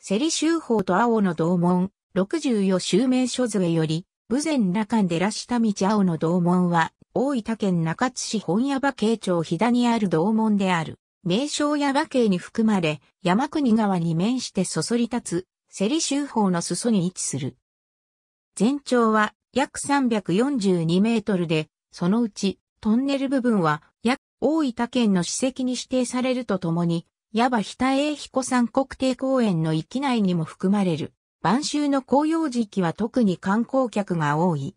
セリ州法と青の同門、64州名所へより、武前中ら寺下道青の同門は、大分県中津市本屋場慶町飛田にある同門である。名称や和系に含まれ、山国川に面してそそり立つ、セリ州法の裾に位置する。全長は約342メートルで、そのうちトンネル部分は約大分県の史跡に指定されるとともに、矢場北英彦山国定公園の域内にも含まれる、晩秋の紅葉時期は特に観光客が多い。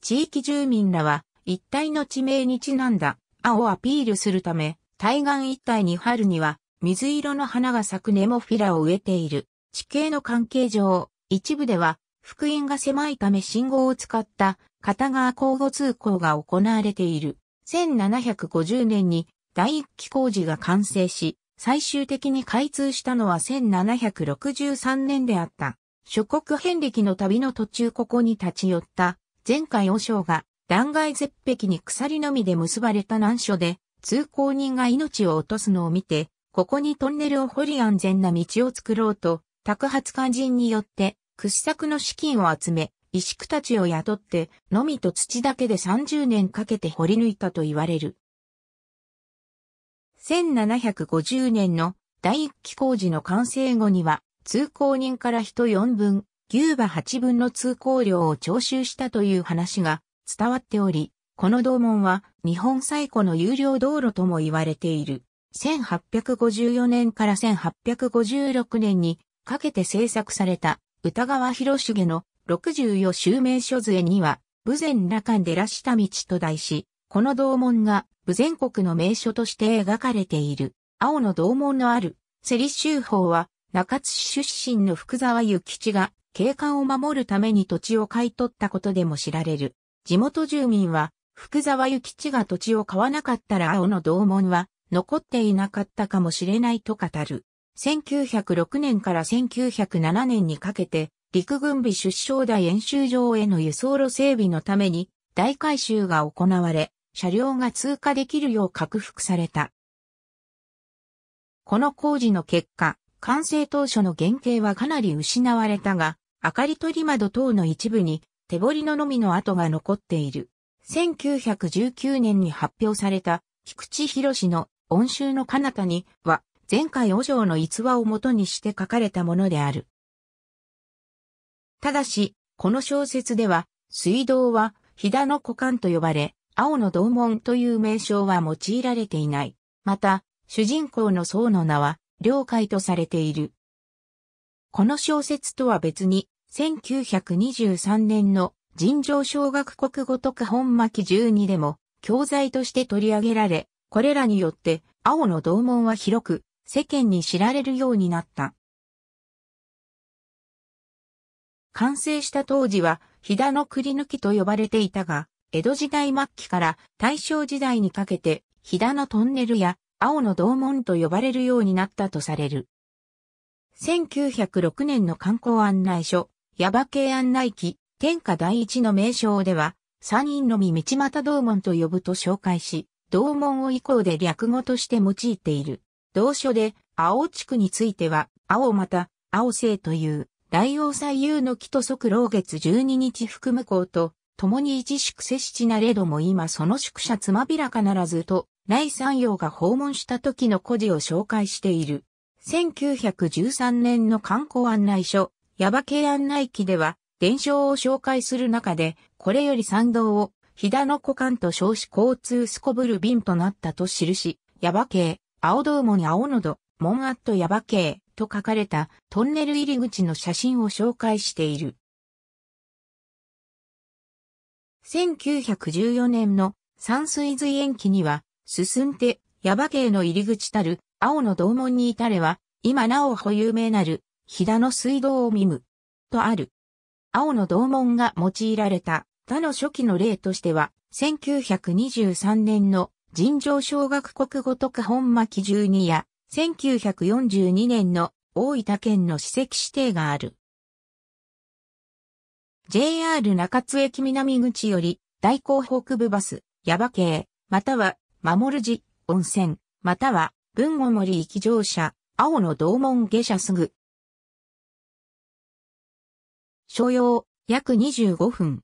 地域住民らは、一帯の地名にちなんだ、青をアピールするため、対岸一帯に春には、水色の花が咲くネモフィラを植えている。地形の関係上、一部では、福音が狭いため信号を使った片側交互通行が行われている。1750年に第1期工事が完成し、最終的に開通したのは1763年であった。諸国遍歴の旅の途中ここに立ち寄った、前回和尚が断崖絶壁に鎖のみで結ばれた難所で、通行人が命を落とすのを見て、ここにトンネルを掘り安全な道を作ろうと、宅発家人によって、掘削の資金を集め、石工たちを雇って、のみと土だけで30年かけて掘り抜いたと言われる。1750年の第一期工事の完成後には、通行人から人4分、牛馬8分の通行料を徴収したという話が伝わっており、この道門は日本最古の有料道路とも言われている。1854年から1856年にかけて制作された歌川広重の64襲名書図絵には、武前羅漢でらした道と題し、この道門が部全国の名所として描かれている。青の銅門のある、セリ州法は、中津市出身の福沢諭吉が、景観を守るために土地を買い取ったことでも知られる。地元住民は、福沢諭吉が土地を買わなかったら青の銅門は、残っていなかったかもしれないと語る。1906年から1907年にかけて、陸軍備出生台演習場への輸送路整備のために、大改修が行われ、車両が通過できるよう拡幅された。この工事の結果、完成当初の原型はかなり失われたが、明かり取り窓等の一部に手彫りののみの跡が残っている。1919年に発表された菊池博の恩衆の彼方には前回お嬢の逸話をもとにして書かれたものである。ただし、この小説では水道は飛騨の股間と呼ばれ、青の洞門という名称は用いられていない。また、主人公の僧の名は、了解とされている。この小説とは別に、1923年の尋常小学国語特本巻12でも、教材として取り上げられ、これらによって、青の洞門は広く、世間に知られるようになった。完成した当時は、飛騨のくり抜きと呼ばれていたが、江戸時代末期から大正時代にかけて、飛騨のトンネルや青の道門と呼ばれるようになったとされる。1906年の観光案内所、矢場系案内記、天下第一の名称では、三人のみ道又道門と呼ぶと紹介し、道門を以降で略語として用いている。同書で、青地区については、青また、青星という、大王最優の木と即老月12日含む校と、共に一宿世七なれども今その宿舎つまびらかならずと、来三陽が訪問した時の故事を紹介している。1913年の観光案内書、矢場系案内記では、伝承を紹介する中で、これより参道を、ひだの股間と少子交通すこぶる便となったと記し、矢場系、青道門青のど、門アット矢場系と書かれたトンネル入り口の写真を紹介している。1914年の山水随延期には、進んで、矢場系の入り口たる、青の道門に至れは、今なお保有名なる、飛騨の水道を見む、とある。青の道門が用いられた、他の初期の例としては、1923年の尋常小学国語特本巻12や、1942年の大分県の史跡指定がある。JR 中津駅南口より、大港北部バス、矢場系、または、守寺、温泉、または、文後森行き乗車、青の道門下車すぐ。所要、約25分。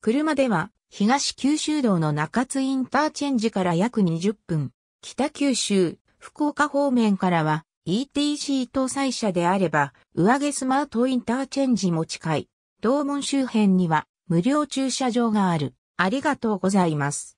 車では、東九州道の中津インターチェンジから約20分、北九州、福岡方面からは ETC 搭載車であれば、上下スマートインターチェンジも近い。同門周辺には無料駐車場がある。ありがとうございます。